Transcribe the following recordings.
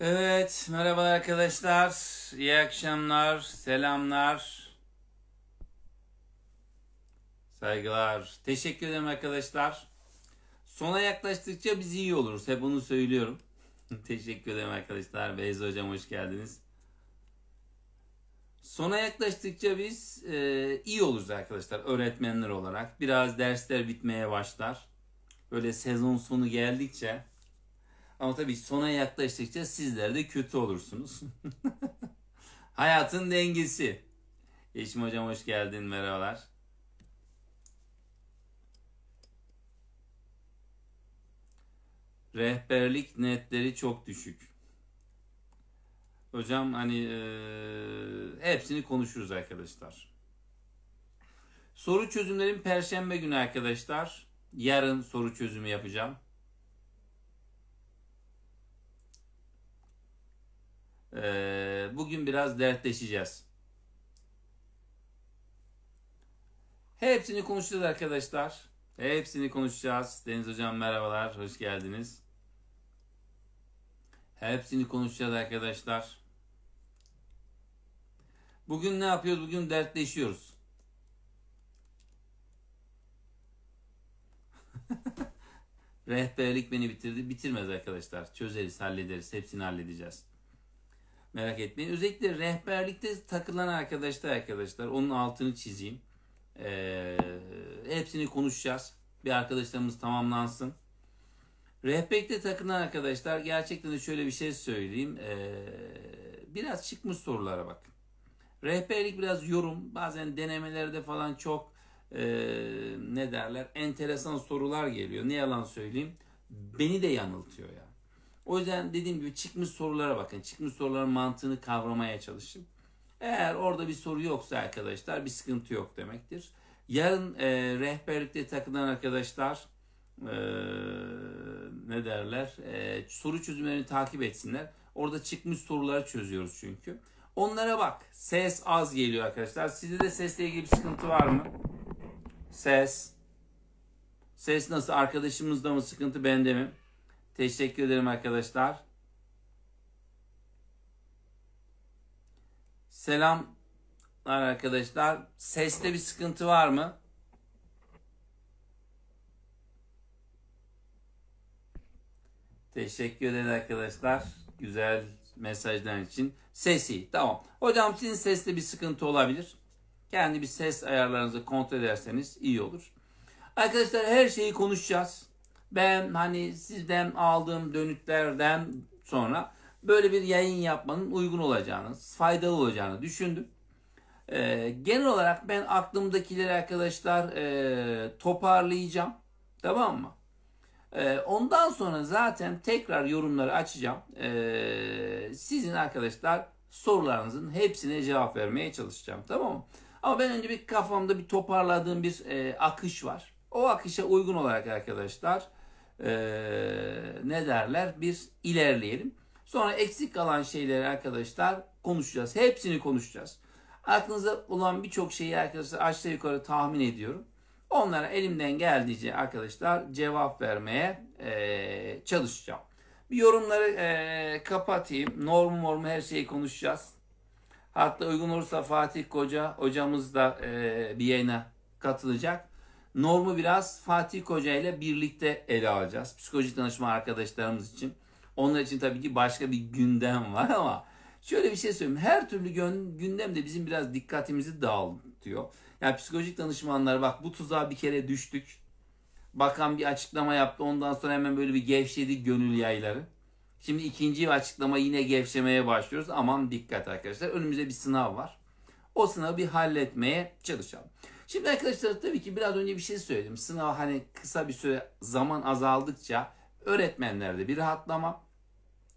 Evet, merhaba arkadaşlar. İyi akşamlar, selamlar. Saygılar. Teşekkür ederim arkadaşlar. Sona yaklaştıkça biz iyi oluruz. Hep onu söylüyorum. Teşekkür ederim arkadaşlar. Beyza Hocam hoş geldiniz. Sona yaklaştıkça biz e, iyi oluruz arkadaşlar öğretmenler olarak. Biraz dersler bitmeye başlar. Böyle sezon sonu geldikçe ama tabii sona yaklaştıkça sizler de kötü olursunuz. Hayatın dengesi. Yeşim Hocam hoş geldin. Merhabalar. Rehberlik netleri çok düşük. Hocam hani e, hepsini konuşuruz arkadaşlar. Soru çözümlerim perşembe günü arkadaşlar. Yarın soru çözümü yapacağım. Ee, bugün biraz dertleşeceğiz. Hepsini konuşacağız arkadaşlar. Hepsini konuşacağız. Deniz Hocam merhabalar, hoş geldiniz. Hepsini konuşacağız arkadaşlar. Bugün ne yapıyoruz? Bugün dertleşiyoruz. Rehberlik beni bitirdi. Bitirmez arkadaşlar. Çözeriz, hallederiz. Hepsini halledeceğiz. Merak etmeyin. Özellikle rehberlikte takılan arkadaşlar arkadaşlar onun altını çizeyim. Ee, hepsini konuşacağız. Bir arkadaşlarımız tamamlansın. Rehberlikte takılan arkadaşlar gerçekten de şöyle bir şey söyleyeyim. Ee, biraz çıkmış sorulara bakın. Rehberlik biraz yorum. Bazen denemelerde falan çok e, ne derler enteresan sorular geliyor. Ne yalan söyleyeyim. Beni de yanıltıyor ya. Yani. O yüzden dediğim gibi çıkmış sorulara bakın. Çıkmış soruların mantığını kavramaya çalışın. Eğer orada bir soru yoksa arkadaşlar bir sıkıntı yok demektir. Yarın e, rehberlikte takılan arkadaşlar e, ne derler e, soru çözümlerini takip etsinler. Orada çıkmış soruları çözüyoruz çünkü. Onlara bak. Ses az geliyor arkadaşlar. Sizde de sesle ilgili bir sıkıntı var mı? Ses. Ses nasıl? Arkadaşımızda mı sıkıntı bende mi? Teşekkür ederim arkadaşlar. Selamlar arkadaşlar. Seste bir sıkıntı var mı? Teşekkür ederim arkadaşlar. Güzel mesajlar için. Sesi. Tamam. Hocam sizin seste bir sıkıntı olabilir. Kendi bir ses ayarlarınızı kontrol ederseniz iyi olur. Arkadaşlar her şeyi konuşacağız. Ben hani sizden aldığım dönütlerden sonra böyle bir yayın yapmanın uygun olacağını, faydalı olacağını düşündüm. Ee, genel olarak ben aklımdakileri arkadaşlar e, toparlayacağım. Tamam mı? Ee, ondan sonra zaten tekrar yorumları açacağım. Ee, sizin arkadaşlar sorularınızın hepsine cevap vermeye çalışacağım. Tamam mı? Ama ben önce bir kafamda bir toparladığım bir e, akış var. O akışa uygun olarak arkadaşlar e, ne derler bir ilerleyelim. Sonra eksik kalan şeyleri arkadaşlar konuşacağız. Hepsini konuşacağız. Aklınıza olan birçok şeyi arkadaşlar aşağı yukarı tahmin ediyorum. Onlara elimden geldiğince arkadaşlar cevap vermeye e, çalışacağım. Bir yorumları e, kapatayım. Normu normu her şeyi konuşacağız. Hatta uygun olursa Fatih Koca hocamız da e, bir yayına katılacak. Normu biraz Fatih Koca ile birlikte ele alacağız. Psikoloji danışma arkadaşlarımız için. Onlar için tabii ki başka bir gündem var ama şöyle bir şey söyleyeyim. Her türlü gündem de bizim biraz dikkatimizi dağıtıyor. Yani psikolojik danışmanlar bak bu tuzağa bir kere düştük. Bakan bir açıklama yaptı. Ondan sonra hemen böyle bir gevşedi gönül yayları. Şimdi ikinci açıklama yine gevşemeye başlıyoruz. Aman dikkat arkadaşlar. Önümüzde bir sınav var. O sınavı bir halletmeye çalışalım. Şimdi arkadaşlar tabii ki biraz önce bir şey söyledim. Sınav hani kısa bir süre zaman azaldıkça öğretmenlerde bir rahatlama,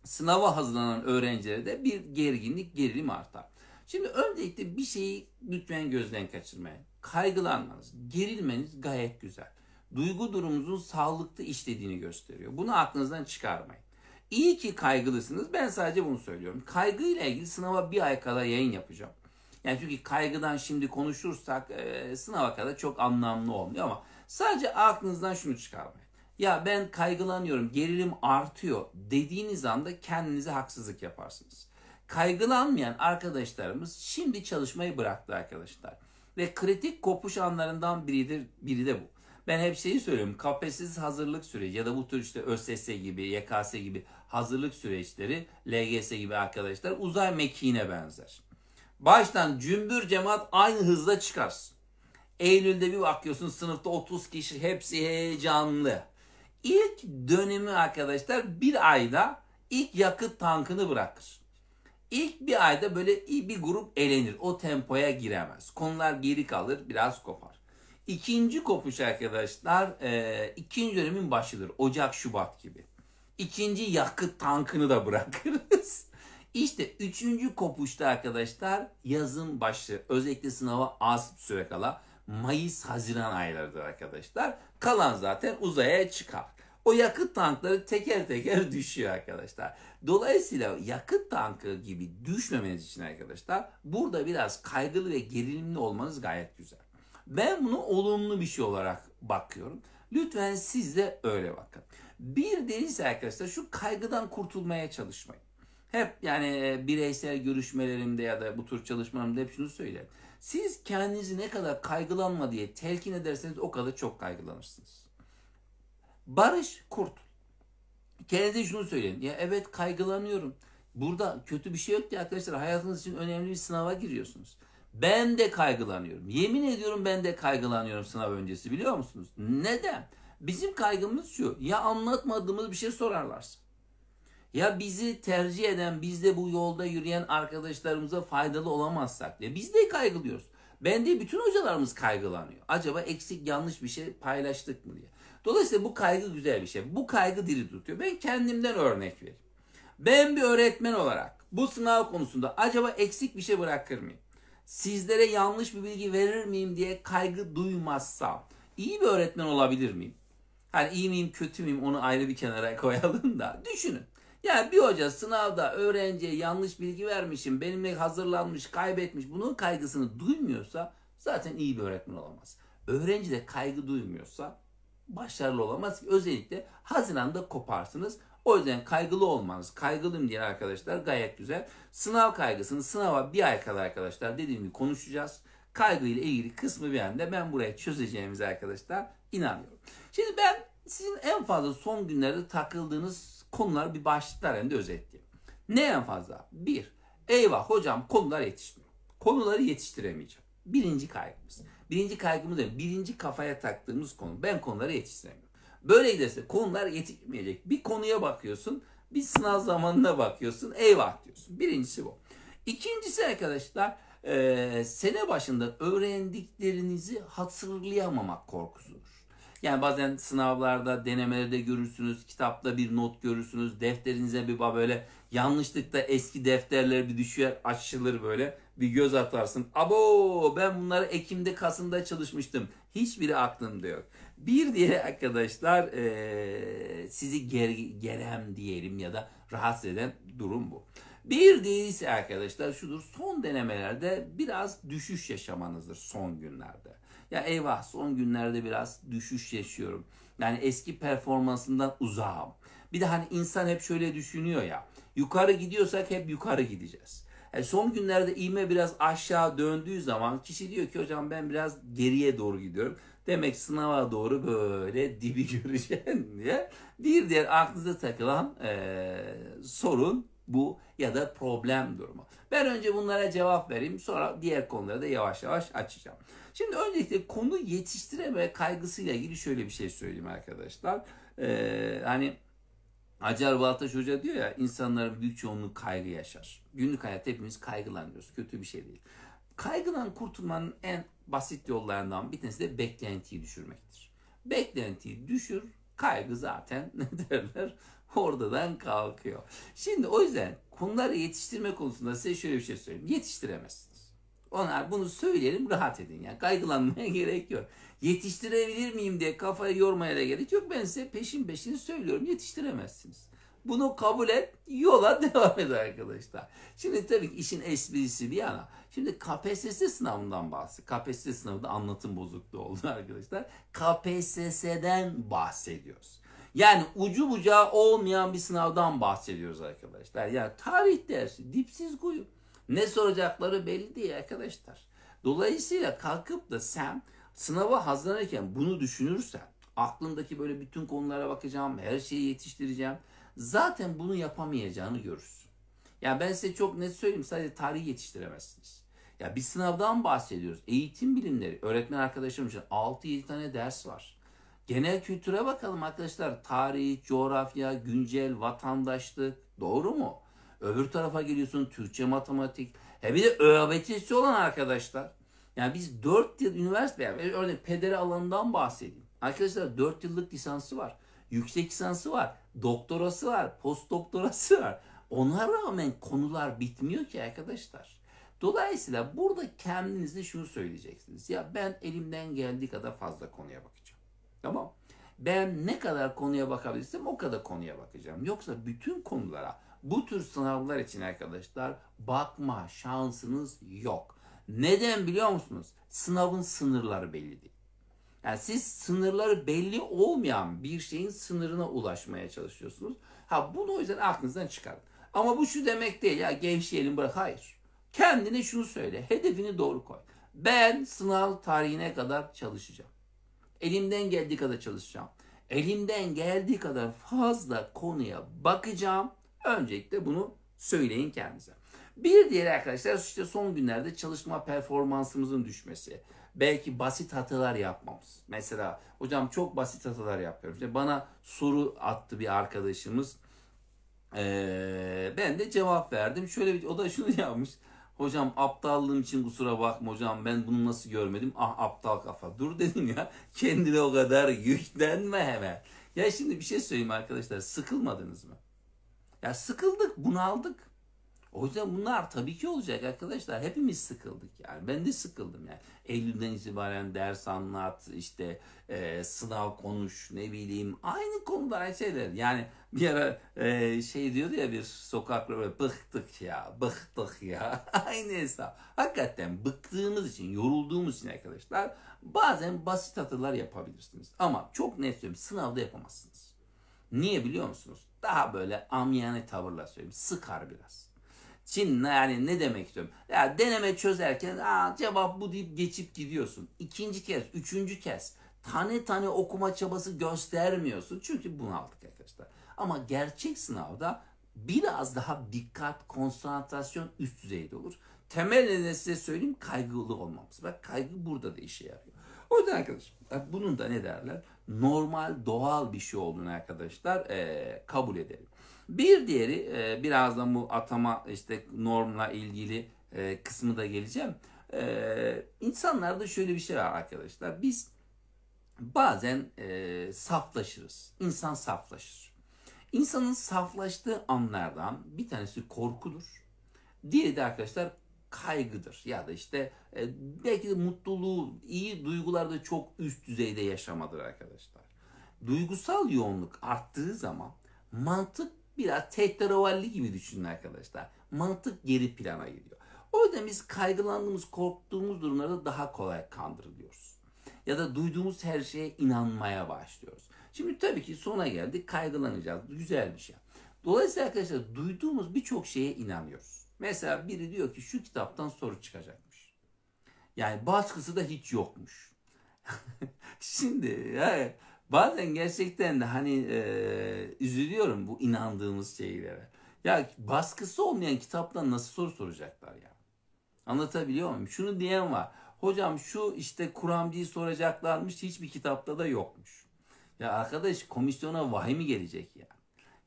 sınava hazırlanan öğrencilerde bir gerginlik, gerilim artar. Şimdi öncelikle bir şeyi lütfen gözden kaçırmayın. Kaygılanmanız, gerilmeniz gayet güzel. Duygu durumunuzun sağlıklı işlediğini gösteriyor. Bunu aklınızdan çıkarmayın. İyi ki kaygılısınız. Ben sadece bunu söylüyorum. Kaygıyla ilgili sınava bir ay kadar yayın yapacağım. Yani çünkü kaygıdan şimdi konuşursak e, sınava kadar çok anlamlı olmuyor ama sadece aklınızdan şunu çıkarmayın. Ya ben kaygılanıyorum, gerilim artıyor dediğiniz anda kendinize haksızlık yaparsınız. Kaygılanmayan arkadaşlarımız şimdi çalışmayı bıraktı arkadaşlar. Ve kritik kopuş anlarından biridir, biri de bu. Ben hep şeyi söylüyorum. Kafesiz hazırlık süreci ya da bu tür işte ÖSS gibi, YKS gibi hazırlık süreçleri, LGS gibi arkadaşlar uzay mekiğine benzer baştan cümbür cemaat aynı hızla çıkarsın. Eylül'de bir bakıyorsun sınıfta 30 kişi hepsi heyecanlı. İlk dönemi arkadaşlar bir ayda ilk yakıt tankını bırakır. İlk bir ayda böyle iyi bir grup elenir. O tempoya giremez. Konular geri kalır biraz kopar. İkinci kopuş arkadaşlar e, ikinci dönemin başıdır. Ocak, Şubat gibi. İkinci yakıt tankını da bırakırız. İşte üçüncü kopuşta arkadaşlar yazın başı özellikle sınava az süre kala Mayıs-Haziran aylarıdır arkadaşlar. Kalan zaten uzaya çıkar. O yakıt tankları teker teker düşüyor arkadaşlar. Dolayısıyla yakıt tankı gibi düşmemeniz için arkadaşlar burada biraz kaygılı ve gerilimli olmanız gayet güzel. Ben bunu olumlu bir şey olarak bakıyorum. Lütfen siz de öyle bakın. Bir değilse arkadaşlar şu kaygıdan kurtulmaya çalışmayın. Hep yani e, bireysel görüşmelerimde ya da bu tür çalışmalarımda hep şunu söylerim. Siz kendinizi ne kadar kaygılanma diye telkin ederseniz o kadar çok kaygılanırsınız. Barış kurt. Kendinize şunu söyleyin. Ya evet kaygılanıyorum. Burada kötü bir şey yok diye arkadaşlar hayatınız için önemli bir sınava giriyorsunuz. Ben de kaygılanıyorum. Yemin ediyorum ben de kaygılanıyorum sınav öncesi biliyor musunuz? Neden? Bizim kaygımız şu. Ya anlatmadığımız bir şey sorarlarsa. Ya bizi tercih eden, bizde bu yolda yürüyen arkadaşlarımıza faydalı olamazsak diye. Biz de kaygılıyoruz. Ben de bütün hocalarımız kaygılanıyor. Acaba eksik yanlış bir şey paylaştık mı diye. Dolayısıyla bu kaygı güzel bir şey. Bu kaygı diri tutuyor. Ben kendimden örnek vereyim. Ben bir öğretmen olarak bu sınav konusunda acaba eksik bir şey bırakır mıyım? Sizlere yanlış bir bilgi verir miyim diye kaygı duymazsam iyi bir öğretmen olabilir miyim? Hani iyi miyim kötü müyüm onu ayrı bir kenara koyalım da düşünün. Ya bir hoca sınavda öğrenciye yanlış bilgi vermişim, benimle hazırlanmış, kaybetmiş bunun kaygısını duymuyorsa zaten iyi bir öğretmen olamaz. Öğrenci de kaygı duymuyorsa başarılı olamaz ki özellikle Haziran'da koparsınız. O yüzden kaygılı olmanız, Kaygılım diye arkadaşlar gayet güzel. Sınav kaygısını sınava bir ay kadar arkadaşlar dediğim gibi konuşacağız. Kaygı ile ilgili kısmı bir anda ben buraya çözeceğimiz arkadaşlar inanıyorum. Şimdi ben sizin en fazla son günlerde takıldığınız konuları bir başlıklar halinde özetleyeyim. Ne en fazla? Bir, eyvah hocam konular yetişmiyor. Konuları yetiştiremeyeceğim. Birinci kaygımız. Birinci kaygımız değil, birinci kafaya taktığımız konu. Ben konuları yetiştiremiyorum. Böyle giderse konular yetişmeyecek. Bir konuya bakıyorsun, bir sınav zamanına bakıyorsun, eyvah diyorsun. Birincisi bu. İkincisi arkadaşlar, e, sene başında öğrendiklerinizi hatırlayamamak korkusudur. Yani bazen sınavlarda, denemelerde görürsünüz, kitapta bir not görürsünüz, defterinize bir bak böyle yanlışlıkla eski defterler bir düşüyor açılır böyle. Bir göz atarsın. Abo ben bunları Ekim'de, Kasım'da çalışmıştım. Hiçbiri aklımda yok. Bir diye arkadaşlar ee, sizi ger gerem diyelim ya da rahatsız eden durum bu. Bir değilse arkadaşlar şudur son denemelerde biraz düşüş yaşamanızdır son günlerde. Ya eyvah son günlerde biraz düşüş yaşıyorum. Yani eski performansından uzağım. Bir de hani insan hep şöyle düşünüyor ya. Yukarı gidiyorsak hep yukarı gideceğiz. Yani e, son günlerde iğme biraz aşağı döndüğü zaman kişi diyor ki hocam ben biraz geriye doğru gidiyorum. Demek sınava doğru böyle dibi göreceğim diye. Bir diğer aklınıza takılan e, sorun bu ya da problem durumu. Ben önce bunlara cevap vereyim sonra diğer konuları da yavaş yavaş açacağım. Şimdi öncelikle konu yetiştireme kaygısıyla ilgili şöyle bir şey söyleyeyim arkadaşlar. Ee, hani Acar Baltaş Hoca diyor ya insanların büyük çoğunluğu kaygı yaşar. Günlük hayatta hepimiz kaygılanıyoruz. Kötü bir şey değil. Kaygıdan kurtulmanın en basit yollarından bir tanesi de beklentiyi düşürmektir. Beklentiyi düşür, kaygı zaten ne derler oradan kalkıyor. Şimdi o yüzden konuları yetiştirme konusunda size şöyle bir şey söyleyeyim. Yetiştiremezsiniz. Onlar bunu söyleyelim rahat edin. Yani kaygılanmaya gerek yok. Yetiştirebilir miyim diye kafayı yormaya da gerek yok. Ben size peşin peşin söylüyorum yetiştiremezsiniz. Bunu kabul et, yola devam et arkadaşlar. Şimdi tabii ki işin esprisi bir yana. Şimdi KPSS sınavından bahsediyor. KPSS sınavında anlatım bozukluğu oldu arkadaşlar. KPSS'den bahsediyoruz. Yani ucu bucağı olmayan bir sınavdan bahsediyoruz arkadaşlar. Yani tarih dersi dipsiz kuyu. Ne soracakları belli değil arkadaşlar. Dolayısıyla kalkıp da sen sınava hazırlanırken bunu düşünürsen aklındaki böyle bütün konulara bakacağım, her şeyi yetiştireceğim. Zaten bunu yapamayacağını görürsün. Ya yani ben size çok net söyleyeyim sadece tarih yetiştiremezsiniz. Ya bir sınavdan bahsediyoruz. Eğitim bilimleri, öğretmen arkadaşlarım için 6-7 tane ders var. Genel kültüre bakalım arkadaşlar. Tarih, coğrafya, güncel, vatandaşlık. Doğru mu? Öbür tarafa geliyorsun Türkçe, matematik. He bir de öğretisi olan arkadaşlar. Yani biz 4 yıl üniversite, yani örneğin pederi alanından bahsedeyim. Arkadaşlar 4 yıllık lisansı var. Yüksek lisansı var. Doktorası var. Post doktorası var. Ona rağmen konular bitmiyor ki arkadaşlar. Dolayısıyla burada kendinize şunu söyleyeceksiniz. Ya ben elimden geldiği kadar fazla konuya bak. Tamam. Ben ne kadar konuya bakabilirsem o kadar konuya bakacağım. Yoksa bütün konulara bu tür sınavlar için arkadaşlar bakma şansınız yok. Neden biliyor musunuz? Sınavın sınırları belli değil. Yani siz sınırları belli olmayan bir şeyin sınırına ulaşmaya çalışıyorsunuz. Ha bunu o yüzden aklınızdan çıkarın. Ama bu şu demek değil ya gevşeyelim bırak. Hayır. Kendine şunu söyle. Hedefini doğru koy. Ben sınav tarihine kadar çalışacağım. Elimden geldiği kadar çalışacağım. Elimden geldiği kadar fazla konuya bakacağım. Öncelikle bunu söyleyin kendinize. Bir diğer arkadaşlar işte son günlerde çalışma performansımızın düşmesi. Belki basit hatalar yapmamız. Mesela hocam çok basit hatalar yapıyorum. İşte bana soru attı bir arkadaşımız. Ee, ben de cevap verdim. Şöyle bir, o da şunu yapmış. Hocam aptallığım için kusura bakma hocam ben bunu nasıl görmedim. Ah aptal kafa. Dur dedim ya. Kendine o kadar yüklenme hemen. Ya şimdi bir şey söyleyeyim arkadaşlar. Sıkılmadınız mı? Ya sıkıldık, bunaldık. O yüzden bunlar tabii ki olacak arkadaşlar. Hepimiz sıkıldık yani. Ben de sıkıldım yani. Eylül'den itibaren ders anlat, işte e, sınav konuş, ne bileyim. Aynı konular şeyler. Yani bir ara e, şey diyordu ya bir sokak böyle bıktık ya, bıktık ya. Aynı hesap. Hakikaten bıktığımız için, yorulduğumuz için arkadaşlar bazen basit hatalar yapabilirsiniz. Ama çok net söylüyorum sınavda yapamazsınız. Niye biliyor musunuz? Daha böyle amyane tavırla söyleyeyim. Sıkar biraz. Çin'le yani ne demek diyorum. Ya deneme çözerken Aa, cevap bu deyip geçip gidiyorsun. İkinci kez, üçüncü kez tane tane okuma çabası göstermiyorsun. Çünkü bunaldık arkadaşlar. Ama gerçek sınavda biraz daha dikkat, konsantrasyon üst düzeyde olur. Temelde size söyleyeyim kaygılı olmamız. Bak kaygı burada da işe yarıyor. O yüzden arkadaşlar bunun da ne derler? Normal, doğal bir şey olduğunu arkadaşlar ee, kabul edelim. Bir diğeri e, birazdan bu atama işte normla ilgili e, kısmı da geleceğim. E, insanlarda şöyle bir şey var arkadaşlar. Biz bazen e, saflaşırız. İnsan saflaşır. İnsanın saflaştığı anlardan bir tanesi korkudur. Diğeri de arkadaşlar kaygıdır ya da işte e, belki de mutluluğu, iyi duygularda çok üst düzeyde yaşamadır arkadaşlar. Duygusal yoğunluk arttığı zaman mantık biraz tetravalli gibi düşünün arkadaşlar. Mantık geri plana gidiyor. O yüzden biz kaygılandığımız, korktuğumuz durumlarda daha kolay kandırılıyoruz. Ya da duyduğumuz her şeye inanmaya başlıyoruz. Şimdi tabii ki sona geldik, kaygılanacağız. Güzel bir şey. Dolayısıyla arkadaşlar duyduğumuz birçok şeye inanıyoruz. Mesela biri diyor ki şu kitaptan soru çıkacakmış. Yani baskısı da hiç yokmuş. Şimdi yani Bazen gerçekten de hani e, üzülüyorum bu inandığımız şeylere. Ya baskısı olmayan kitaptan nasıl soru soracaklar ya? Anlatabiliyor muyum? Şunu diyen var. Hocam şu işte kuramcıyı soracaklarmış hiçbir kitapta da yokmuş. Ya arkadaş komisyona vahiy mi gelecek ya?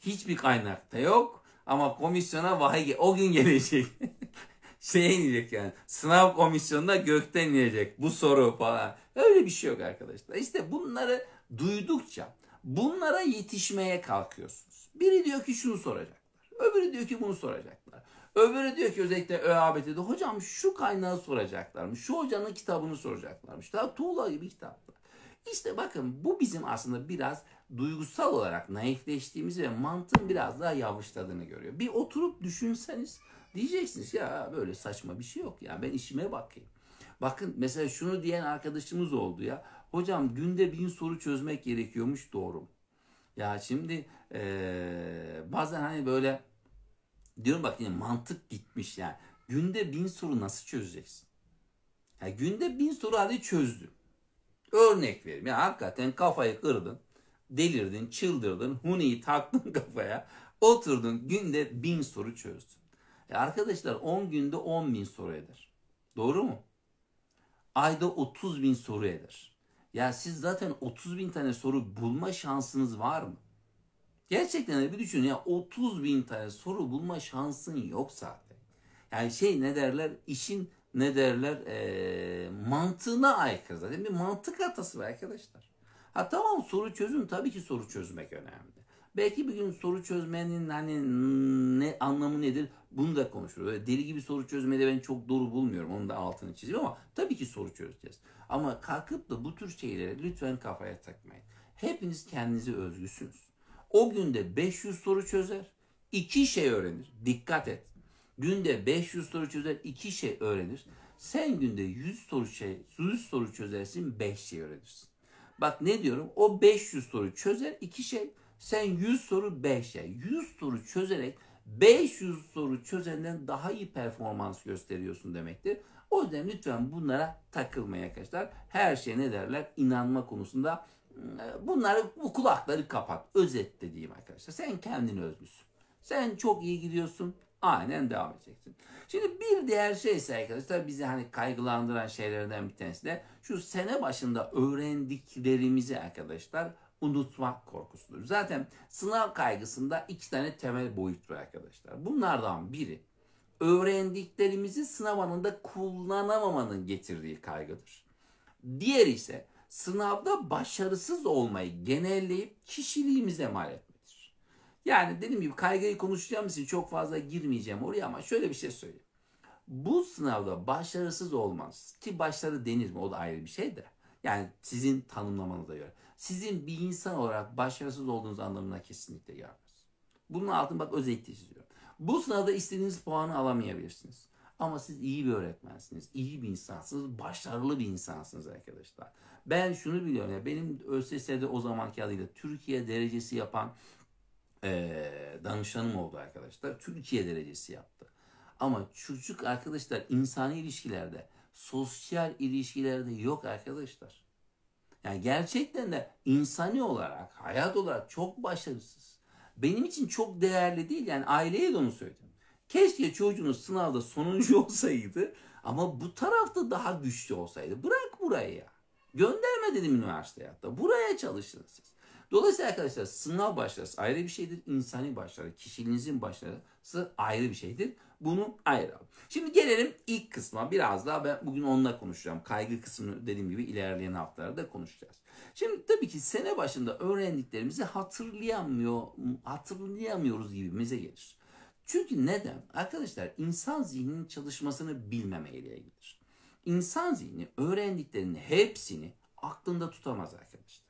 Hiçbir kaynakta yok ama komisyona vahiy o gün gelecek. şeye inecek yani. Sınav komisyonunda gökten inecek bu soru falan. Öyle bir şey yok arkadaşlar. İşte bunları duydukça bunlara yetişmeye kalkıyorsunuz. Biri diyor ki şunu soracaklar. Öbürü diyor ki bunu soracaklar. Öbürü diyor ki özellikle ÖABT'de hocam şu kaynağı soracaklarmış. Şu hocanın kitabını soracaklarmış. Daha tuğla gibi kitaplar. İşte bakın bu bizim aslında biraz duygusal olarak naifleştiğimiz ve mantığın biraz daha yavaşladığını görüyor. Bir oturup düşünseniz diyeceksiniz ya böyle saçma bir şey yok ya ben işime bakayım. Bakın mesela şunu diyen arkadaşımız oldu ya. Hocam günde bin soru çözmek gerekiyormuş doğru. Ya şimdi ee, bazen hani böyle diyorum bak yine mantık gitmiş yani. Günde bin soru nasıl çözeceksin? Yani günde bin soru hadi çözdüm. Örnek vereyim. ya hakikaten kafayı kırdın. Delirdin, çıldırdın. Huni'yi taktın kafaya. Oturdun günde bin soru çözdün. E arkadaşlar 10 günde 10 bin soru eder. Doğru mu? Ayda 30 bin soru eder. Ya siz zaten 30 bin tane soru bulma şansınız var mı? Gerçekten bir düşünün ya 30 bin tane soru bulma şansın yok zaten. Yani şey ne derler işin ne derler e, mantığına aykırı zaten bir mantık hatası var arkadaşlar. Ha tamam soru çözün tabii ki soru çözmek önemli. Belki bir gün soru çözmenin hani ne anlamı nedir bunu da konuşuruz. deli gibi soru çözmede ben çok doğru bulmuyorum. Onu da altını çizeyim ama tabii ki soru çözeceğiz. Ama kalkıp da bu tür şeylere lütfen kafaya takmayın. Hepiniz kendinize özgüsünüz. O günde 500 soru çözer, iki şey öğrenir. Dikkat et. Günde 500 soru çözer, iki şey öğrenir. Sen günde 100 soru, şey, 100 soru çözersin, 5 şey öğrenirsin. Bak ne diyorum? O 500 soru çözer, iki şey. Sen 100 soru, 5 şey. 100 soru çözerek 500 soru çözenden daha iyi performans gösteriyorsun demektir. O yüzden lütfen bunlara takılmayın arkadaşlar. Her şey ne derler? İnanma konusunda e, bunları bu kulakları kapat. Özet dediğim arkadaşlar. Sen kendini özgüsün. Sen çok iyi gidiyorsun. Aynen devam edeceksin. Şimdi bir diğer şey ise arkadaşlar bizi hani kaygılandıran şeylerden bir tanesi de şu sene başında öğrendiklerimizi arkadaşlar unutmak korkusudur. Zaten sınav kaygısında iki tane temel boyut var arkadaşlar. Bunlardan biri öğrendiklerimizi sınav anında kullanamamanın getirdiği kaygıdır. Diğer ise sınavda başarısız olmayı genelleyip kişiliğimize mal etmedir. Yani dediğim gibi kaygıyı konuşacağım için çok fazla girmeyeceğim oraya ama şöyle bir şey söyleyeyim. Bu sınavda başarısız olmaz ki başarı denir mi o da ayrı bir şey de. Yani sizin tanımlamanıza göre. Sizin bir insan olarak başarısız olduğunuz anlamına kesinlikle gelmez. Bunun altını bak özellikle çiziyorum. Bu sırada istediğiniz puanı alamayabilirsiniz. Ama siz iyi bir öğretmensiniz, iyi bir insansınız, başarılı bir insansınız arkadaşlar. Ben şunu biliyorum ya benim ÖSS'de o zamanki adıyla Türkiye derecesi yapan e, danışanım oldu arkadaşlar. Türkiye derecesi yaptı. Ama çocuk arkadaşlar insani ilişkilerde, sosyal ilişkilerde yok arkadaşlar. Yani gerçekten de insani olarak, hayat olarak çok başarısız benim için çok değerli değil. Yani aileye de onu söyledim. Keşke çocuğunuz sınavda sonuncu olsaydı ama bu tarafta daha güçlü olsaydı. Bırak burayı ya. Gönderme dedim üniversiteye hatta. Buraya çalışın siz. Dolayısıyla arkadaşlar sınav başarısı ayrı bir şeydir. İnsani başarı, kişiliğinizin başarısı ayrı bir şeydir. Bunu ayıralım. Şimdi gelelim ilk kısma. Biraz daha ben bugün onunla konuşacağım. Kaygı kısmını dediğim gibi ilerleyen haftalarda konuşacağız. Şimdi tabii ki sene başında öğrendiklerimizi hatırlayamıyor, hatırlayamıyoruz gibimize gelir. Çünkü neden? Arkadaşlar insan zihninin çalışmasını bilmemeyle gelir. İnsan zihni öğrendiklerinin hepsini aklında tutamaz arkadaşlar.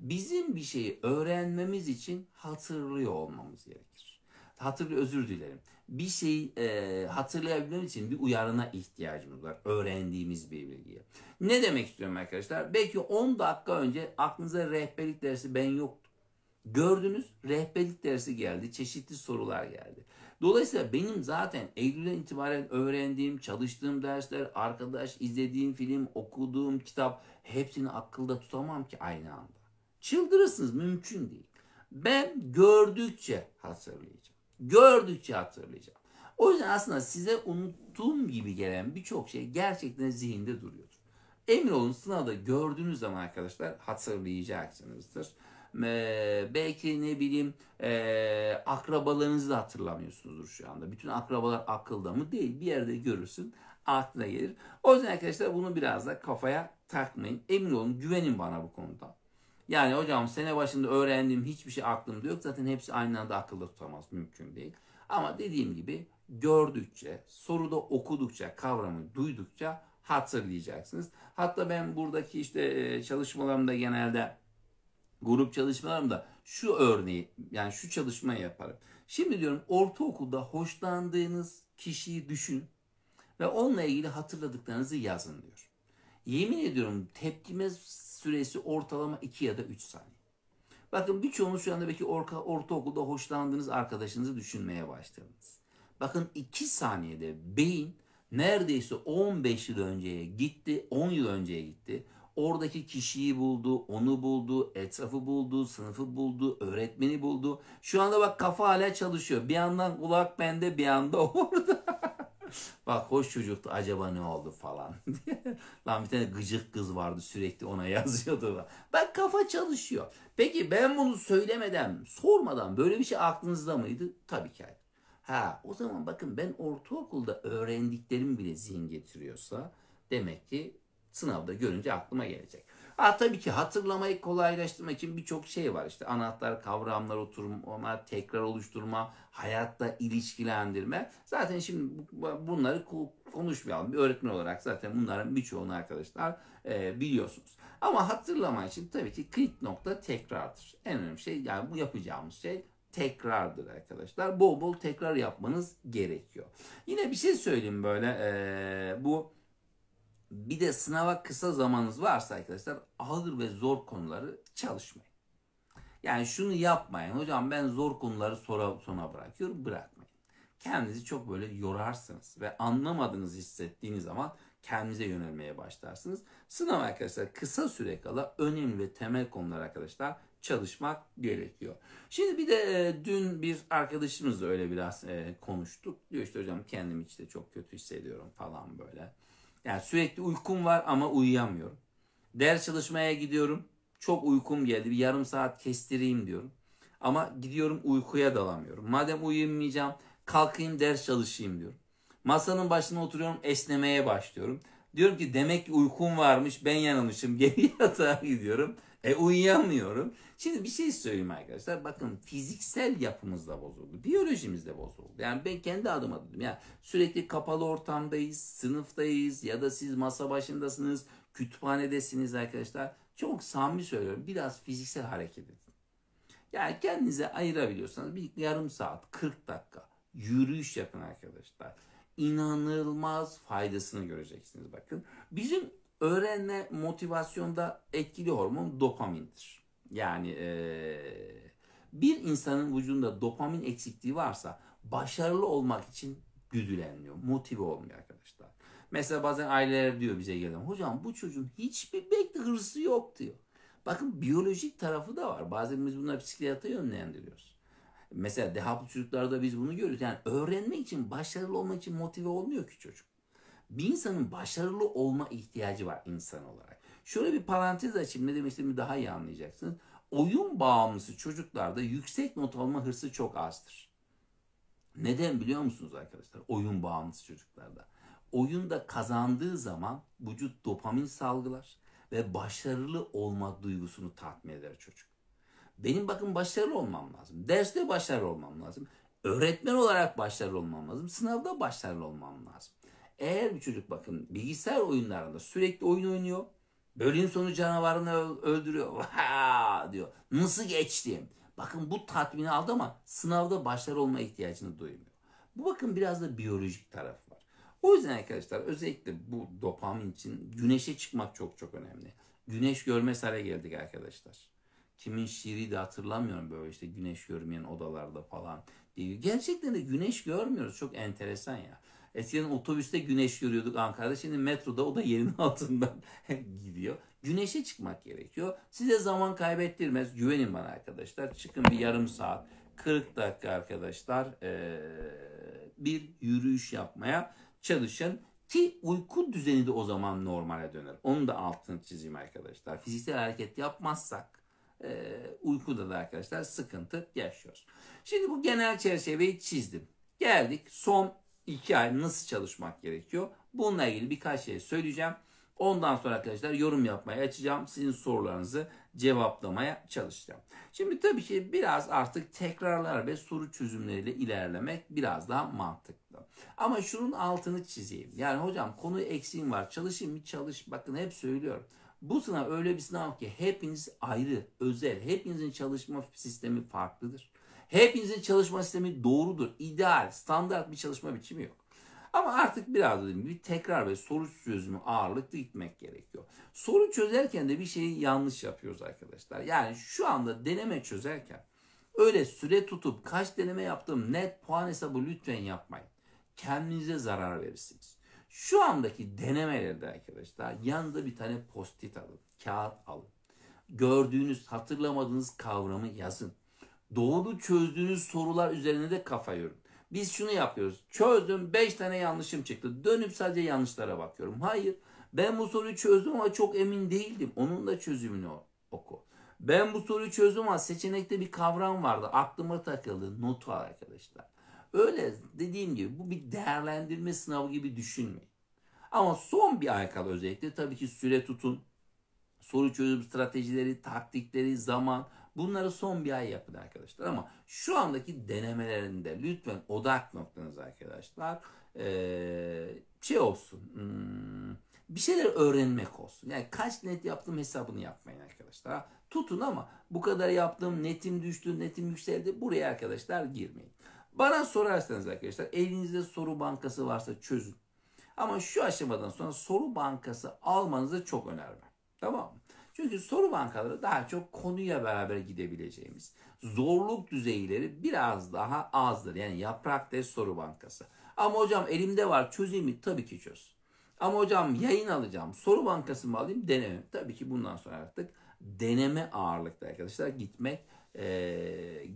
Bizim bir şeyi öğrenmemiz için hatırlıyor olmamız gerekir. Hatırlı özür dilerim. Bir şeyi e, hatırlayabilmemiz için bir uyarına ihtiyacımız var. Öğrendiğimiz bir bilgiye. Ne demek istiyorum arkadaşlar? Belki 10 dakika önce aklınıza rehberlik dersi ben yoktu. Gördünüz rehberlik dersi geldi, çeşitli sorular geldi. Dolayısıyla benim zaten Eylül'e itibaren öğrendiğim, çalıştığım dersler, arkadaş, izlediğim film, okuduğum kitap hepsini akılda tutamam ki aynı anda. Çıldırırsınız mümkün değil. Ben gördükçe hatırlayacağım. Gördükçe hatırlayacağım. O yüzden aslında size unuttuğum gibi gelen birçok şey gerçekten zihinde duruyor. Emin olun sınavda gördüğünüz zaman arkadaşlar hatırlayacaksınızdır. Ee, belki ne bileyim e, akrabalarınızı da hatırlamıyorsunuzdur şu anda. Bütün akrabalar akılda mı? Değil. Bir yerde görürsün aklına gelir. O yüzden arkadaşlar bunu biraz da kafaya takmayın. Emin olun güvenin bana bu konuda. Yani hocam sene başında öğrendiğim hiçbir şey aklımda yok. Zaten hepsi aynı anda akılda tutamaz. Mümkün değil. Ama dediğim gibi gördükçe, soruda okudukça, kavramı duydukça hatırlayacaksınız. Hatta ben buradaki işte e, çalışmalarımda genelde grup çalışmalarımda şu örneği yani şu çalışmayı yaparım. Şimdi diyorum ortaokulda hoşlandığınız kişiyi düşün ve onunla ilgili hatırladıklarınızı yazın diyor. Yemin ediyorum tepkime süresi ortalama 2 ya da 3 saniye. Bakın birçoğunuz şu anda belki orta, ortaokulda hoşlandığınız arkadaşınızı düşünmeye başladınız. Bakın 2 saniyede beyin neredeyse 15 yıl önceye gitti, 10 yıl önceye gitti. Oradaki kişiyi buldu, onu buldu, etrafı buldu, sınıfı buldu, öğretmeni buldu. Şu anda bak kafa hala çalışıyor. Bir yandan kulak bende, bir yanda orada. Bak hoş çocuktu acaba ne oldu falan diye. Lan bir tane gıcık kız vardı sürekli ona yazıyordu. Bak kafa çalışıyor. Peki ben bunu söylemeden, sormadan böyle bir şey aklınızda mıydı? Tabii ki hayır. Ha o zaman bakın ben ortaokulda öğrendiklerim bile zihin getiriyorsa demek ki sınavda görünce aklıma gelecek. Ha, tabii ki hatırlamayı kolaylaştırmak için birçok şey var. İşte anahtar kavramlar oturma, tekrar oluşturma, hayatta ilişkilendirme. Zaten şimdi bunları konuşmayalım. Bir öğretmen olarak zaten bunların birçoğunu arkadaşlar e, biliyorsunuz. Ama hatırlama için tabii ki kilit nokta tekrardır. En önemli şey yani bu yapacağımız şey tekrardır arkadaşlar. Bol bol tekrar yapmanız gerekiyor. Yine bir şey söyleyeyim böyle e, bu bir de sınava kısa zamanınız varsa arkadaşlar ağır ve zor konuları çalışmayın. Yani şunu yapmayın. Hocam ben zor konuları sonra, sona bırakıyorum. Bırakmayın. Kendinizi çok böyle yorarsınız ve anlamadığınızı hissettiğiniz zaman kendinize yönelmeye başlarsınız. Sınav arkadaşlar kısa süre kala önemli ve temel konular arkadaşlar çalışmak gerekiyor. Şimdi bir de e, dün bir arkadaşımızla öyle biraz e, konuştuk. Diyor işte hocam kendimi işte çok kötü hissediyorum falan böyle. Yani sürekli uykum var ama uyuyamıyorum. Ders çalışmaya gidiyorum. Çok uykum geldi. Bir yarım saat kestireyim diyorum. Ama gidiyorum uykuya dalamıyorum. Madem uyuyamayacağım kalkayım ders çalışayım diyorum. Masanın başına oturuyorum esnemeye başlıyorum. Diyorum ki demek ki uykum varmış ben yanılmışım. Geri yatağa gidiyorum. E uyuyamıyorum. Şimdi bir şey söyleyeyim arkadaşlar. Bakın fiziksel yapımız da bozuldu. Biyolojimiz de bozuldu. Yani ben kendi adıma dedim. Ya sürekli kapalı ortamdayız, sınıftayız ya da siz masa başındasınız, kütüphanedesiniz arkadaşlar. Çok samimi söylüyorum. Biraz fiziksel hareket edin. Yani kendinize ayırabiliyorsanız bir yarım saat, 40 dakika yürüyüş yapın arkadaşlar. İnanılmaz faydasını göreceksiniz bakın. Bizim öğrenme motivasyonda etkili hormon dopamindir. Yani e, bir insanın vücudunda dopamin eksikliği varsa başarılı olmak için güdülenmiyor, motive olmuyor arkadaşlar. Mesela bazen aileler diyor bize gelen hocam bu çocuğun hiçbir bekle hırsı yok diyor. Bakın biyolojik tarafı da var. Bazen biz bunları psikiyatra yönlendiriyoruz. Mesela dehaplı çocuklarda biz bunu görüyoruz. Yani öğrenmek için, başarılı olmak için motive olmuyor ki çocuk bir insanın başarılı olma ihtiyacı var insan olarak. Şöyle bir parantez açayım ne demek istediğimi daha iyi anlayacaksınız. Oyun bağımlısı çocuklarda yüksek not alma hırsı çok azdır. Neden biliyor musunuz arkadaşlar? Oyun bağımlısı çocuklarda. Oyunda kazandığı zaman vücut dopamin salgılar ve başarılı olma duygusunu tatmin eder çocuk. Benim bakın başarılı olmam lazım. Derste başarılı olmam lazım. Öğretmen olarak başarılı olmam lazım. Sınavda başarılı olmam lazım. Eğer bir çocuk bakın bilgisayar oyunlarında sürekli oyun oynuyor. Bölüm sonu canavarını öldürüyor. diyor. Nasıl geçtim? Bakın bu tatmini aldı ama sınavda başlar olma ihtiyacını duymuyor. Bu bakın biraz da biyolojik taraf var. O yüzden arkadaşlar özellikle bu dopamin için güneşe çıkmak çok çok önemli. Güneş görmez hale geldik arkadaşlar. Kimin şiiri de hatırlamıyorum böyle işte güneş görmeyen odalarda falan Gerçekten de güneş görmüyoruz. Çok enteresan ya. Eskiden otobüste güneş görüyorduk Ankara'da. Şimdi metroda o da yerin altından gidiyor. Güneşe çıkmak gerekiyor. Size zaman kaybettirmez. Güvenin bana arkadaşlar. Çıkın bir yarım saat, 40 dakika arkadaşlar bir yürüyüş yapmaya çalışın. Ki uyku düzeni de o zaman normale döner. Onu da altını çizeyim arkadaşlar. Fiziksel hareket yapmazsak e, uykuda da arkadaşlar sıkıntı yaşıyoruz. Şimdi bu genel çerçeveyi çizdim. Geldik son iki ay nasıl çalışmak gerekiyor? Bununla ilgili birkaç şey söyleyeceğim. Ondan sonra arkadaşlar yorum yapmaya açacağım. Sizin sorularınızı cevaplamaya çalışacağım. Şimdi tabii ki biraz artık tekrarlar ve soru çözümleriyle ilerlemek biraz daha mantıklı. Ama şunun altını çizeyim. Yani hocam konu eksiğim var. Çalışayım mı? Çalış. Bakın hep söylüyorum. Bu sınav öyle bir sınav ki hepiniz ayrı, özel. Hepinizin çalışma sistemi farklıdır. Hepinizin çalışma sistemi doğrudur, ideal, standart bir çalışma biçimi yok. Ama artık biraz dediğim gibi tekrar ve soru çözümü ağırlıklı gitmek gerekiyor. Soru çözerken de bir şeyi yanlış yapıyoruz arkadaşlar. Yani şu anda deneme çözerken öyle süre tutup kaç deneme yaptım net puan hesabı lütfen yapmayın. Kendinize zarar verirsiniz. Şu andaki denemelerde arkadaşlar yanında bir tane postit alın, kağıt alın. Gördüğünüz, hatırlamadığınız kavramı yazın doğru çözdüğünüz sorular üzerine de kafa yorun. Biz şunu yapıyoruz. Çözdüm 5 tane yanlışım çıktı. Dönüp sadece yanlışlara bakıyorum. Hayır. Ben bu soruyu çözdüm ama çok emin değildim. Onun da çözümünü oku. Ben bu soruyu çözdüm ama seçenekte bir kavram vardı. Aklıma takıldı. Notu al arkadaşlar. Öyle dediğim gibi bu bir değerlendirme sınavı gibi düşünmeyin. Ama son bir ay kala özellikle tabii ki süre tutun. Soru çözüm stratejileri, taktikleri, zaman Bunları son bir ay yapın arkadaşlar. Ama şu andaki denemelerinde lütfen odak noktanız arkadaşlar ee, şey olsun. Hmm, bir şeyler öğrenmek olsun. Yani kaç net yaptım hesabını yapmayın arkadaşlar. Tutun ama bu kadar yaptım, netim düştü, netim yükseldi. Buraya arkadaşlar girmeyin. Bana sorarsanız arkadaşlar elinizde soru bankası varsa çözün. Ama şu aşamadan sonra soru bankası almanızı çok önermem. Tamam mı? Çünkü soru bankaları daha çok konuya beraber gidebileceğimiz zorluk düzeyleri biraz daha azdır. Yani yaprak test soru bankası. Ama hocam elimde var çözeyim mi? Tabii ki çöz. Ama hocam yayın alacağım. Soru bankası mı alayım? Deneme. Tabii ki bundan sonra artık deneme ağırlıklı arkadaşlar gitmek e,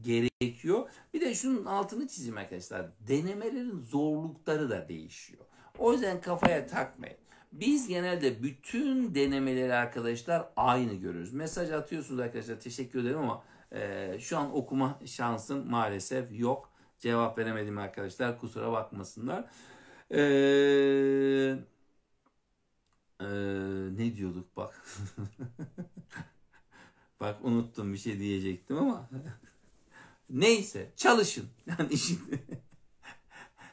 gerekiyor. Bir de şunun altını çizeyim arkadaşlar. Denemelerin zorlukları da değişiyor. O yüzden kafaya takmayın. Biz genelde bütün denemeleri arkadaşlar aynı görürüz. Mesaj atıyorsunuz arkadaşlar teşekkür ederim ama e, şu an okuma şansım maalesef yok. Cevap veremedim arkadaşlar kusura bakmasınlar. Eee... Ee, ne diyorduk bak. bak unuttum bir şey diyecektim ama. Neyse çalışın. Yani işin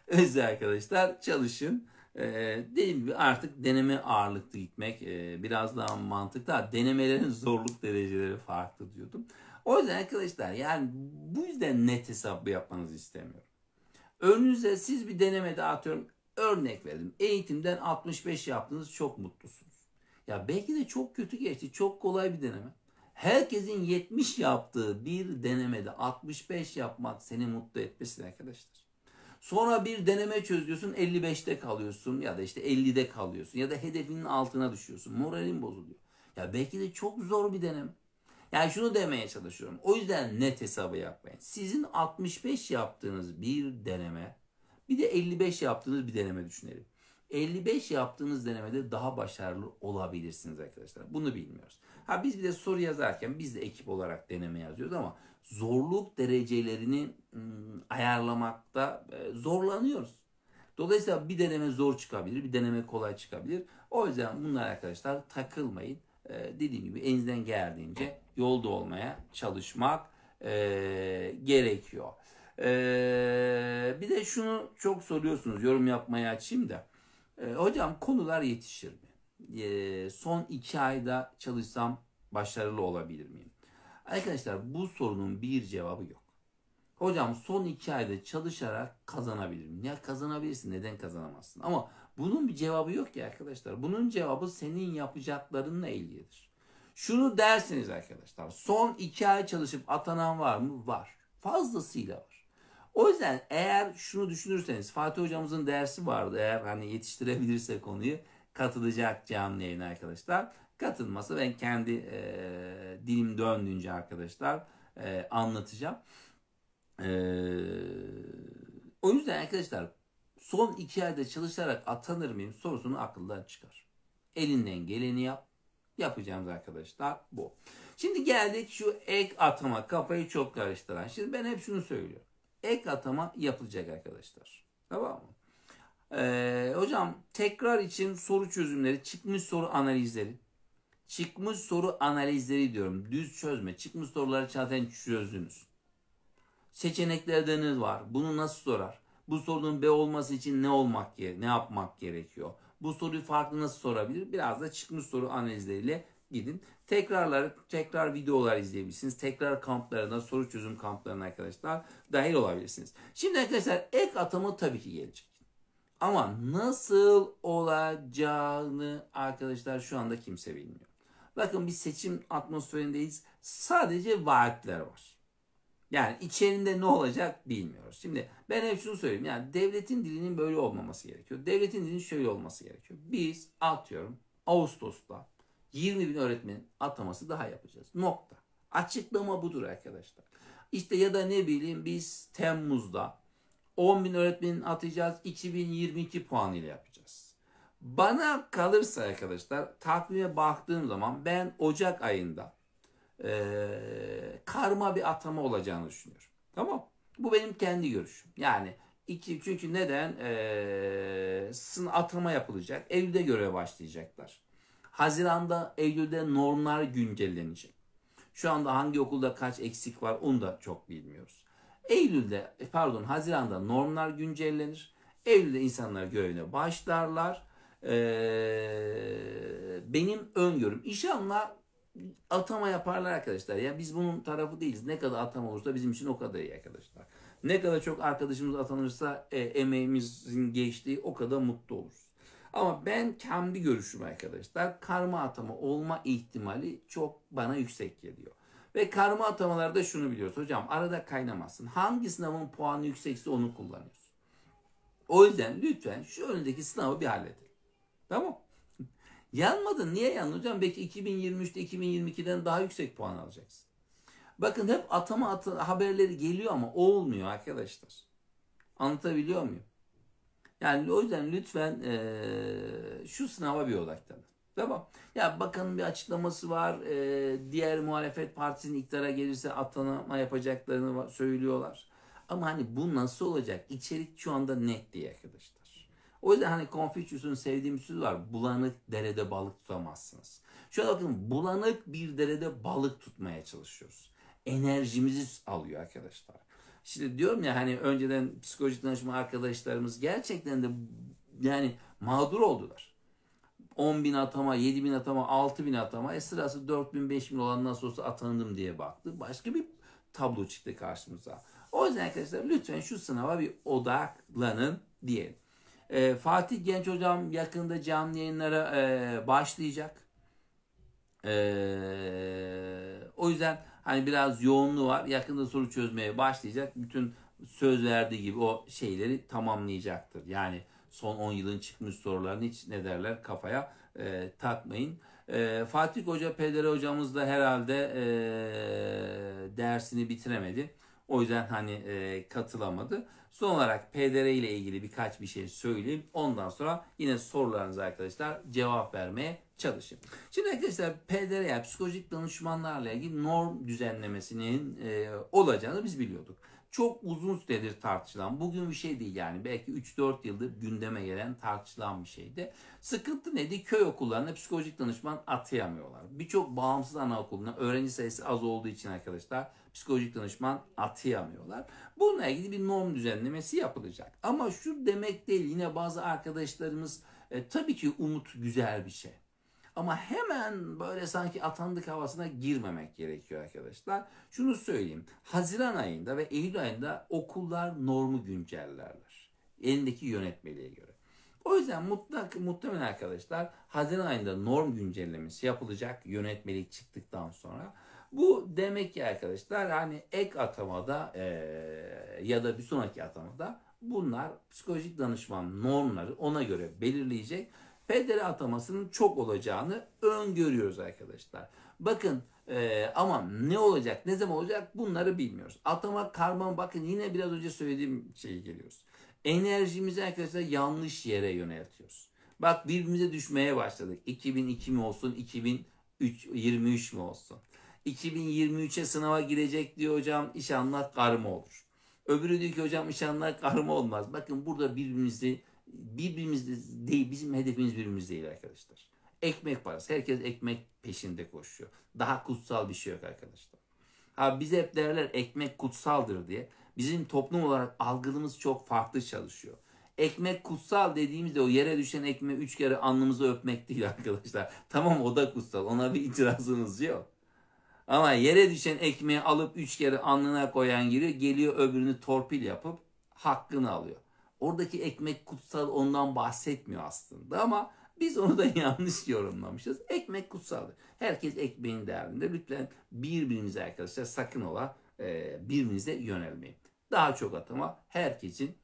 özü arkadaşlar çalışın. Ee, dediğim gibi artık deneme ağırlıklı gitmek e, biraz daha mantıklı. denemelerin zorluk dereceleri farklı diyordum. O yüzden arkadaşlar yani bu yüzden net hesabı yapmanızı istemiyorum. Önünüze siz bir denemede atıyorum örnek verdim. Eğitimden 65 yaptınız çok mutlusunuz. Ya belki de çok kötü geçti. Çok kolay bir deneme. Herkesin 70 yaptığı bir denemede 65 yapmak seni mutlu etmesin arkadaşlar. Sonra bir deneme çözüyorsun 55'te kalıyorsun ya da işte 50'de kalıyorsun ya da hedefinin altına düşüyorsun. Moralin bozuluyor. Ya belki de çok zor bir deneme. Yani şunu demeye çalışıyorum. O yüzden net hesabı yapmayın. Sizin 65 yaptığınız bir deneme bir de 55 yaptığınız bir deneme düşünelim. 55 yaptığınız denemede daha başarılı olabilirsiniz arkadaşlar. Bunu bilmiyoruz. Ha biz bir de soru yazarken biz de ekip olarak deneme yazıyoruz ama zorluk derecelerini ayarlamakta e, zorlanıyoruz. Dolayısıyla bir deneme zor çıkabilir, bir deneme kolay çıkabilir. O yüzden bunlar arkadaşlar takılmayın. E, dediğim gibi elinizden geldiğince yolda olmaya çalışmak e, gerekiyor. Bir de şunu çok soruyorsunuz, yorum yapmaya açayım da. Hocam konular yetişir mi? Son iki ayda çalışsam başarılı olabilir miyim? Arkadaşlar bu sorunun bir cevabı yok. Hocam son iki ayda çalışarak kazanabilirim. Ya kazanabilirsin neden kazanamazsın? Ama bunun bir cevabı yok ya arkadaşlar. Bunun cevabı senin yapacaklarınla ilgilidir. Şunu dersiniz arkadaşlar. Son iki ay çalışıp atanan var mı? Var. Fazlasıyla var. O yüzden eğer şunu düşünürseniz Fatih hocamızın dersi vardı. Eğer hani yetiştirebilirse konuyu katılacak canlı yayına arkadaşlar katılması ben kendi e, dilim döndüğünce arkadaşlar e, anlatacağım. E, o yüzden arkadaşlar son iki ayda çalışarak atanır mıyım sorusunu akıldan çıkar. Elinden geleni yap. Yapacağımız arkadaşlar bu. Şimdi geldik şu ek atama kafayı çok karıştıran. Şimdi ben hep şunu söylüyorum. Ek atama yapılacak arkadaşlar. Tamam mı? Ee, hocam tekrar için soru çözümleri, çıkmış soru analizleri Çıkmış soru analizleri diyorum. Düz çözme. Çıkmış soruları zaten çözdünüz. Seçeneklerdeniz var. Bunu nasıl sorar? Bu sorunun B olması için ne olmak ne yapmak gerekiyor? Bu soruyu farklı nasıl sorabilir? Biraz da çıkmış soru analizleriyle gidin. Tekrarları, tekrar videolar izleyebilirsiniz. Tekrar kamplarına, soru çözüm kamplarına arkadaşlar dahil olabilirsiniz. Şimdi arkadaşlar ek atımı tabii ki gelecek. Ama nasıl olacağını arkadaşlar şu anda kimse bilmiyor. Bakın bir seçim atmosferindeyiz. Sadece vaatler var. Yani içerinde ne olacak bilmiyoruz. Şimdi ben hep şunu söyleyeyim. Yani devletin dilinin böyle olmaması gerekiyor. Devletin dilinin şöyle olması gerekiyor. Biz atıyorum Ağustos'ta 20 bin öğretmenin ataması daha yapacağız. Nokta. Açıklama budur arkadaşlar. İşte ya da ne bileyim biz Temmuz'da 10 bin öğretmenin atacağız 2022 puanıyla yapacağız. Bana kalırsa arkadaşlar takvime baktığım zaman ben Ocak ayında e, karma bir atama olacağını düşünüyorum. Tamam Bu benim kendi görüşüm. Yani iki, çünkü neden? E, sın atama yapılacak. Eylül'de göreve başlayacaklar. Haziranda, Eylül'de normlar güncellenecek. Şu anda hangi okulda kaç eksik var onu da çok bilmiyoruz. Eylül'de e, pardon Haziran'da normlar güncellenir. Eylül'de insanlar görevine başlarlar e, benim öngörüm. İnşallah atama yaparlar arkadaşlar. Ya yani biz bunun tarafı değiliz. Ne kadar atama olursa bizim için o kadar iyi arkadaşlar. Ne kadar çok arkadaşımız atanırsa e, emeğimizin geçtiği o kadar mutlu oluruz. Ama ben kendi görüşüm arkadaşlar karma atama olma ihtimali çok bana yüksek geliyor. Ve karma atamalarda şunu biliyoruz hocam arada kaynamazsın. Hangi sınavın puanı yüksekse onu kullanıyorsun. O yüzden lütfen şu önündeki sınavı bir halledin. Tamam. Yanmadın. Niye yandın hocam? Belki 2023'te 2022'den daha yüksek puan alacaksın. Bakın hep atama atı haberleri geliyor ama olmuyor arkadaşlar. Anlatabiliyor muyum? Yani o yüzden lütfen e, şu sınava bir odaklanın. Tamam. Ya bakanın bir açıklaması var. E, diğer muhalefet partisinin iktidara gelirse atanama yapacaklarını söylüyorlar. Ama hani bu nasıl olacak? İçerik şu anda net diye arkadaşlar. O yüzden hani Konfüçyüs'ün sevdiğim bir sözü var. Bulanık derede balık tutamazsınız. Şöyle bakın bulanık bir derede balık tutmaya çalışıyoruz. Enerjimizi alıyor arkadaşlar. Şimdi diyorum ya hani önceden psikolojik danışma arkadaşlarımız gerçekten de yani mağdur oldular. 10 bin atama, 7 bin atama, 6 bin atama. E sırası 4 bin, 5 bin olan nasıl olsa atandım diye baktı. Başka bir tablo çıktı karşımıza. O yüzden arkadaşlar lütfen şu sınava bir odaklanın diyelim. E, Fatih Genç Hocam yakında canlı yayınlara e, başlayacak. E, o yüzden hani biraz yoğunluğu var. Yakında soru çözmeye başlayacak. Bütün söz verdiği gibi o şeyleri tamamlayacaktır. Yani son 10 yılın çıkmış sorularını hiç ne derler kafaya e, takmayın. E, Fatih Hoca Pedere hocamız da herhalde e, dersini bitiremedi. O yüzden hani e, katılamadı. Son olarak PDR ile ilgili birkaç bir şey söyleyeyim. Ondan sonra yine sorularınızı arkadaşlar cevap vermeye çalışın. Şimdi arkadaşlar PDR yani psikolojik danışmanlarla ilgili norm düzenlemesinin e, olacağını biz biliyorduk. Çok uzun süredir tartışılan, bugün bir şey değil yani belki 3-4 yıldır gündeme gelen tartışılan bir şeydi. Sıkıntı neydi? Köy okullarına psikolojik danışman atayamıyorlar. Birçok bağımsız anaokuluna öğrenci sayısı az olduğu için arkadaşlar psikolojik danışman atayamıyorlar. Bununla ilgili bir norm düzenlemesi yapılacak. Ama şu demek değil yine bazı arkadaşlarımız e, tabii ki umut güzel bir şey. Ama hemen böyle sanki atandık havasına girmemek gerekiyor arkadaşlar. Şunu söyleyeyim. Haziran ayında ve Eylül ayında okullar normu güncellerler. Elindeki yönetmeliğe göre. O yüzden mutlak, muhtemelen arkadaşlar Haziran ayında norm güncellemesi yapılacak yönetmelik çıktıktan sonra. Bu demek ki arkadaşlar hani ek atamada e, ya da bir sonraki atamada bunlar psikolojik danışman normları ona göre belirleyecek. Pedere atamasının çok olacağını öngörüyoruz arkadaşlar. Bakın e, ama ne olacak ne zaman olacak bunları bilmiyoruz. Atama karbon bakın yine biraz önce söylediğim şeyi geliyoruz. Enerjimizi arkadaşlar yanlış yere yöneltiyoruz. Bak birbirimize düşmeye başladık. 2002 mi olsun 2023 mi olsun? 2023'e sınava girecek diyor hocam iş anlat karma olur. Öbürü diyor ki hocam iş anlat karma olmaz. Bakın burada birbirimizde birbirimizde değil bizim hedefimiz birbirimiz değil arkadaşlar. Ekmek parası. Herkes ekmek peşinde koşuyor. Daha kutsal bir şey yok arkadaşlar. Ha biz hep derler ekmek kutsaldır diye. Bizim toplum olarak algılımız çok farklı çalışıyor. Ekmek kutsal dediğimizde o yere düşen ekmeği üç kere alnımızı öpmek değil arkadaşlar. Tamam o da kutsal. Ona bir itirazınız yok. Ama yere düşen ekmeği alıp üç kere alnına koyan giriyor, geliyor öbürünü torpil yapıp hakkını alıyor. Oradaki ekmek kutsal ondan bahsetmiyor aslında ama biz onu da yanlış yorumlamışız. Ekmek kutsaldır. Herkes ekmeğin değerinde. Lütfen birbirimize arkadaşlar sakın ola e, birbirinize yönelmeyin. Daha çok atama herkesin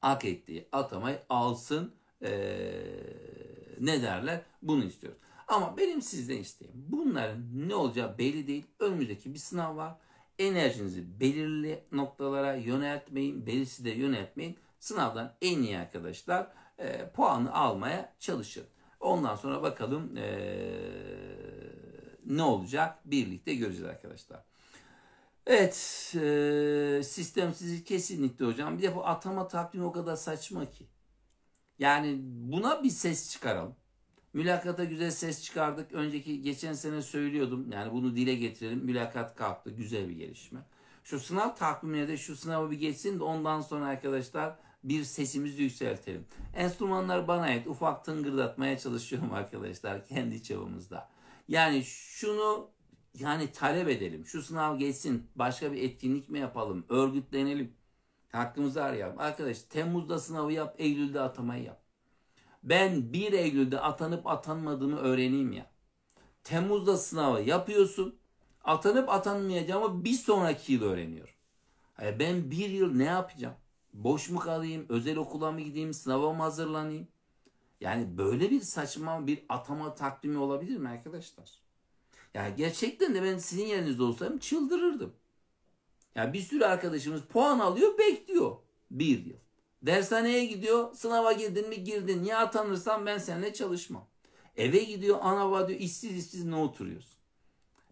hak ettiği atamayı alsın. Ee, ne derler? Bunu istiyoruz. Ama benim sizden isteğim bunların ne olacağı belli değil. Önümüzdeki bir sınav var. Enerjinizi belirli noktalara yöneltmeyin. Belirsiz de yöneltmeyin. Sınavdan en iyi arkadaşlar e, puanı almaya çalışın. Ondan sonra bakalım e, ne olacak birlikte göreceğiz arkadaşlar. Evet e, sizi kesinlikle hocam. Bir de bu atama takvimi o kadar saçma ki. Yani buna bir ses çıkaralım. Mülakata güzel ses çıkardık. Önceki geçen sene söylüyordum. Yani bunu dile getirelim. Mülakat kalktı. Güzel bir gelişme. Şu sınav takvimine de şu sınavı bir geçsin de ondan sonra arkadaşlar bir sesimizi yükseltelim. Enstrümanlar bana ait. Ufak tıngırdatmaya çalışıyorum arkadaşlar kendi çabamızda. Yani şunu yani talep edelim. Şu sınav geçsin. Başka bir etkinlik mi yapalım? Örgütlenelim. Hakkımızı arayalım. Arkadaş Temmuz'da sınavı yap, Eylül'de atamayı yap ben 1 Eylül'de atanıp atanmadığımı öğreneyim ya. Temmuz'da sınavı yapıyorsun. Atanıp atanmayacağımı bir sonraki yıl öğreniyorum. Yani ben bir yıl ne yapacağım? Boş mu kalayım? Özel okula mı gideyim? Sınava mı hazırlanayım? Yani böyle bir saçma bir atama takvimi olabilir mi arkadaşlar? Yani gerçekten de ben sizin yerinizde olsaydım çıldırırdım. Yani bir sürü arkadaşımız puan alıyor bekliyor bir yıl. Dershaneye gidiyor. Sınava girdin mi girdin. Ya atanırsan ben seninle çalışmam. Eve gidiyor ana baba diyor işsiz işsiz ne oturuyorsun?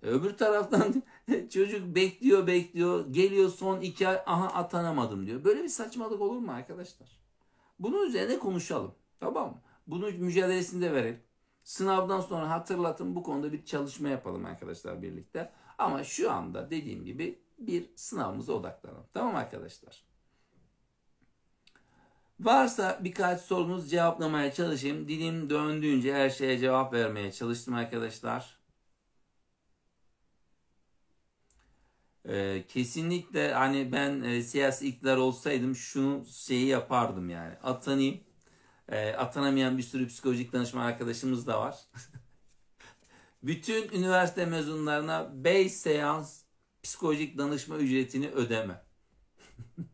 E, öbür taraftan çocuk bekliyor bekliyor geliyor son iki ay aha atanamadım diyor. Böyle bir saçmalık olur mu arkadaşlar? Bunun üzerine konuşalım tamam mı? Bunun mücadelesinde verelim. Sınavdan sonra hatırlatın bu konuda bir çalışma yapalım arkadaşlar birlikte. Ama şu anda dediğim gibi bir sınavımıza odaklanalım. Tamam arkadaşlar? Varsa birkaç sorunuz cevaplamaya çalışayım. Dilim döndüğünce her şeye cevap vermeye çalıştım arkadaşlar. Ee, kesinlikle hani ben e, siyasi iktidar olsaydım şunu şeyi yapardım yani. Atanayım. E, atanamayan bir sürü psikolojik danışma arkadaşımız da var. Bütün üniversite mezunlarına 5 seans psikolojik danışma ücretini ödeme.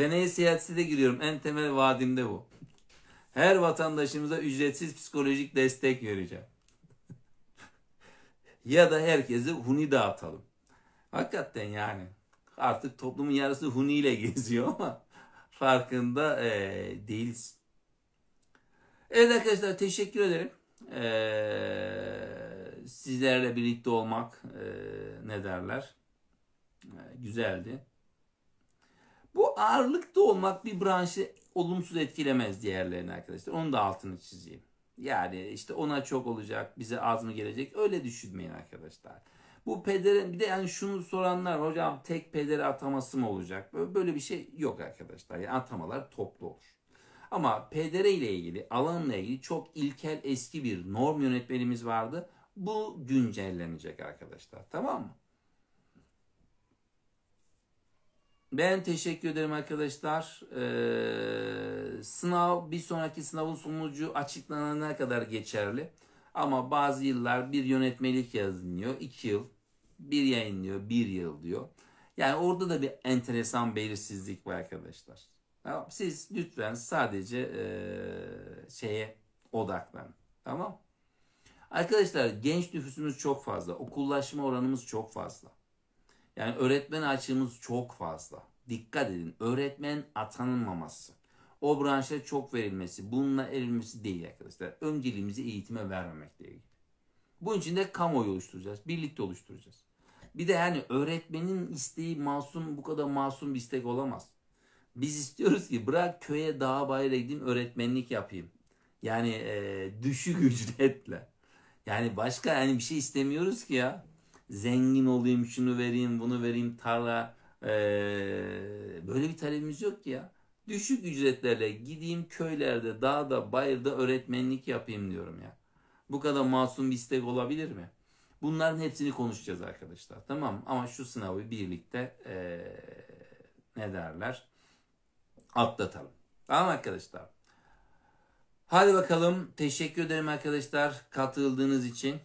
Seneye siyasete de giriyorum. En temel vadimde bu. Her vatandaşımıza ücretsiz psikolojik destek vereceğim. ya da herkese huni dağıtalım. Hakikaten yani artık toplumun yarısı huni ile geziyor ama farkında e, değiliz. Evet arkadaşlar teşekkür ederim. Ee, sizlerle birlikte olmak e, ne derler? E, güzeldi. Bu ağırlıkta olmak bir branşı olumsuz etkilemez diğerlerine arkadaşlar. Onu da altını çizeyim. Yani işte ona çok olacak, bize az mı gelecek öyle düşünmeyin arkadaşlar. Bu pederin bir de yani şunu soranlar hocam tek pederi ataması mı olacak? Böyle bir şey yok arkadaşlar. Yani atamalar toplu olur. Ama pedere ile ilgili, alanla ilgili çok ilkel eski bir norm yönetmenimiz vardı. Bu güncellenecek arkadaşlar. Tamam mı? Ben teşekkür ederim arkadaşlar. Ee, sınav bir sonraki sınavın sonucu açıklanana kadar geçerli. Ama bazı yıllar bir yönetmelik yazınıyor. iki yıl. Bir yayınlıyor. Bir yıl diyor. Yani orada da bir enteresan belirsizlik var arkadaşlar. Siz lütfen sadece e, şeye odaklanın. Tamam Arkadaşlar genç nüfusumuz çok fazla. Okullaşma oranımız çok fazla. Yani öğretmen açığımız çok fazla. Dikkat edin öğretmen atanılmaması. O branşlara çok verilmesi, bununla erilmesi değil arkadaşlar. Önceliğimizi eğitime vermemekle ilgili. Bunun için de kamuoyu oluşturacağız. Birlikte oluşturacağız. Bir de yani öğretmenin isteği masum bu kadar masum bir istek olamaz. Biz istiyoruz ki bırak köye dağa bayra gideyim öğretmenlik yapayım. Yani e, düşük ücretle. Yani başka yani bir şey istemiyoruz ki ya. Zengin olayım şunu vereyim bunu vereyim tarla ee, böyle bir talebimiz yok ki ya. Düşük ücretlerle gideyim köylerde, dağda, bayırda öğretmenlik yapayım diyorum ya. Bu kadar masum bir istek olabilir mi? Bunların hepsini konuşacağız arkadaşlar. Tamam ama şu sınavı birlikte ee, ne derler atlatalım. Tamam arkadaşlar. Hadi bakalım. Teşekkür ederim arkadaşlar katıldığınız için.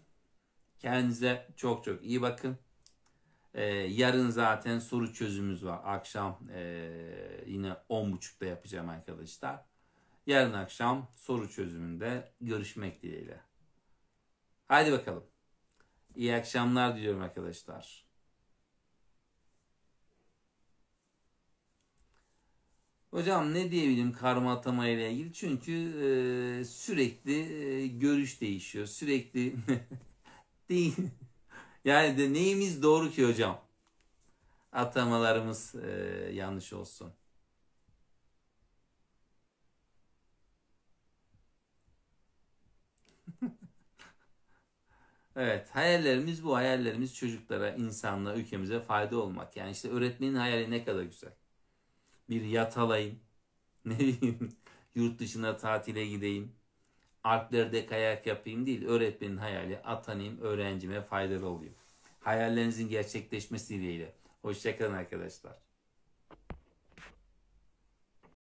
Kendinize çok çok iyi bakın. E, yarın zaten soru çözümümüz var. Akşam e, yine 10.30'da yapacağım arkadaşlar. Yarın akşam soru çözümünde görüşmek dileğiyle. Haydi bakalım. İyi akşamlar diliyorum arkadaşlar. Hocam ne diyebilirim karma atama ile ilgili? Çünkü e, sürekli e, görüş değişiyor. Sürekli değil. Yani de neyimiz doğru ki hocam? Atamalarımız e, yanlış olsun. Evet, hayallerimiz bu. Hayallerimiz çocuklara, insanlara, ülkemize fayda olmak. Yani işte öğretmenin hayali ne kadar güzel. Bir yatalayım, ne bileyim, yurt dışına tatile gideyim, Alplerde kayak yapayım değil, öğretmenin hayali atanayım, öğrencime faydalı oluyor. Hayallerinizin gerçekleşmesi dileğiyle. Hoşçakalın arkadaşlar.